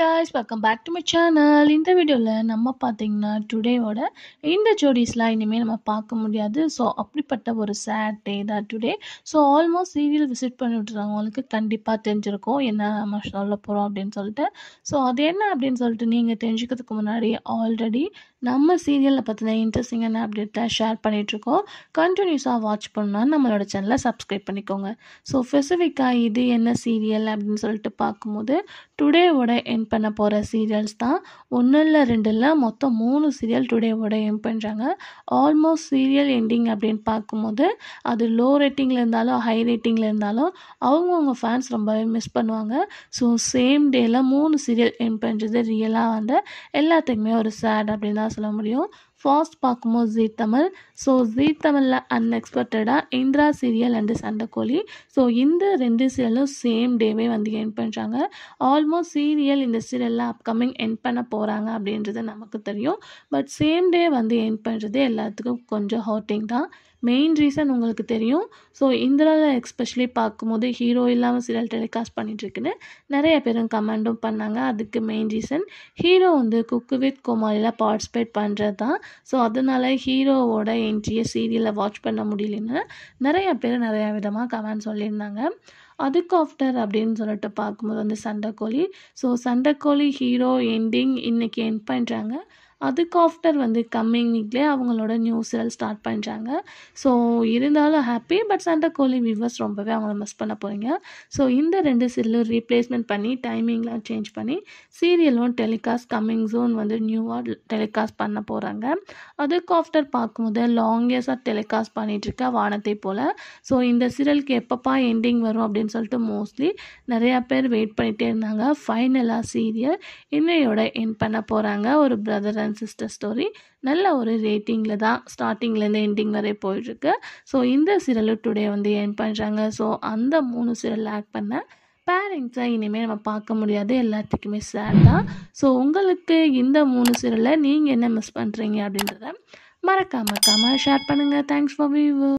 guys welcome back to my channel இந்த வீடியோவில் நம்ம பார்த்தீங்கன்னா டுடேவோட இந்த ஜோடிஸ்லாம் இனிமேல் நம்ம பார்க்க முடியாது ஸோ அப்படிப்பட்ட ஒரு சேட் டே தான் today so almost serial visit பண்ணி விட்டுறவங்களுக்கு கண்டிப்பாக தெரிஞ்சிருக்கும் என்ன நம்ம சொல்ல போகிறோம் அப்படின்னு சொல்லிட்டு ஸோ அது என்ன அப்படின்னு சொல்லிட்டு நீங்கள் தெரிஞ்சுக்கிறதுக்கு முன்னாடி ஆல்ரெடி நம்ம சீரியலில் பற்றின என்ன அப்டேட்டை ஷேர் பண்ணிகிட்ருக்கோம் கண்டினியூஸாக வாட்ச் பண்ணால் நம்மளோட சேனலை சப்ஸ்கிரைப் பண்ணிக்கோங்க ஸோ ஸ்பெசிஃபிக்காக இது என்ன சீரியல் அப்படின்னு சொல்லிட்டு பார்க்கும்போது டுடேவோட என் பண்ண போகிற சீரியல்ஸ் தான் ஒன்றும் இல்லை ரெண்டு இல்லை மொத்தம் மூணு சீரியல் டுடேவோட எம் பண்ணுறாங்க ஆல்மோஸ்ட் சீரியல் எண்டிங் அப்படின்னு பார்க்கும்போது அது லோ ரேட்டிங்கில் இருந்தாலும் ஹை ரேட்டிங்கில் இருந்தாலும் அவங்கவுங்க ஃபேன்ஸ் ரொம்பவே மிஸ் பண்ணுவாங்க ஸோ சேம் டேயில் மூணு சீரியல் என் பண்ணுறது ரியலாக வந்து எல்லாத்துக்குமே ஒரு சேட் அப்படின்னு தான் சொல்ல முடியும் ஃபாஸ்ட் பார்க்கும்போது ஜீ தமிழ் ஸோ ஜீ தமிழில் அன்எக்ஸ்பெக்டடாக Indira serial and Sandaikozhi so இந்த ரெண்டு சீரியலும் சேம் டேவே வந்து என் பண்ணுறாங்க ஆல்மோஸ்ட் சீரியல் இந்த இந்த எல்லாம் அப்கமிங் என் பண்ண போகிறாங்க அப்படின்றது நமக்கு தெரியும் பட் சேம் டே வந்து என் பண்ணுறது எல்லாத்துக்கும் கொஞ்சம் ஹார்ட்டிங் தான் மெயின் ரீசன் உங்களுக்கு தெரியும் ஸோ இந்திராவில் எக்ஸ்பெஷலி பார்க்கும்போது ஹீரோ இல்லாமல் சீரியல் டெலிகாஸ்ட் பண்ணிட்டுருக்குன்னு நிறைய பேரும் கமெண்டும் பண்ணாங்க அதுக்கு மெயின் ரீசன் ஹீரோ வந்து குக்கு வித் கோமாலியில் பார்ட்டிசிபேட் பண்ணுறது தான் ஸோ அதனால் ஹீரோவோட என்ட்ரியை சீரியலை வாட்ச் பண்ண முடியலன்னு நிறைய பேர் நிறையா விதமாக கமெண்ட் சொல்லியிருந்தாங்க அதுக்கு ஆஃப்டர் அப்படின்னு சொல்லிட்டு பார்க்கும்போது வந்து சண்டை கோழி ஸோ சண்டை மதக்கோழி ஹீரோ எண்டிங் இன்னைக்கு என் பண்ணுறாங்க அதுக்கு ஆஃப்டர் வந்து கம்மிங் வீக்லே அவங்களோட நியூ சீரியல் ஸ்டார்ட் பண்ணுறாங்க ஸோ இருந்தாலும் happy but Sandaikozhi viewers ரொம்பவே அவங்கள மிஸ் பண்ண போகிறீங்க ஸோ இந்த ரெண்டு சீரியலும் ரீப்ளேஸ்மெண்ட் பண்ணி டைமிங்லாம் சேஞ்ச் பண்ணி சீரியலும் டெலிகாஸ்ட் கம்மிங் ஜோன் வந்து நியூவாக டெலிகாஸ்ட் பண்ண போகிறாங்க அதுக்கு ஆஃப்டர் பார்க்கும்போது லாங்கஸ்ட்டாக டெலிகாஸ்ட் பண்ணிகிட்ருக்க வானத்தை போல் ஸோ இந்த சீரியலுக்கு எப்பப்பா எண்டிங் வரும் அப்படின்னு சொல்லிட்டு மோஸ்ட்லி நிறையா பேர் வெயிட் பண்ணிகிட்டே இருந்தாங்க ஃபைனலாக சீரியல் இன்னையோட என் பண்ண போகிறாங்க ஒரு பிரதர் அண்ட் சிஸ்டர் ஸ்டோரி நல்ல ஒரு ரேட்டிங்கில் தான் ஸ்டார்டிங்லேருந்து எண்டிங் வரை போயிட்டுருக்கு ஸோ இந்த சீரியலும் டுடே வந்து என் பண்ணுறாங்க ஸோ அந்த மூணு சீரியல் ஆக்ட் பண்ண பேரண்ட்ஸை இனிமேல் நம்ம பார்க்க முடியாது எல்லாத்துக்குமே சேர் தான் ஸோ உங்களுக்கு இந்த மூணு சிரலை நீங்கள் என்ன மிஸ் பண்ணுறீங்க அப்படின்றத மறக்காம மறக்காமல் ஷேர் பண்ணுங்கள் தேங்க்ஸ் ஃபார் வியூ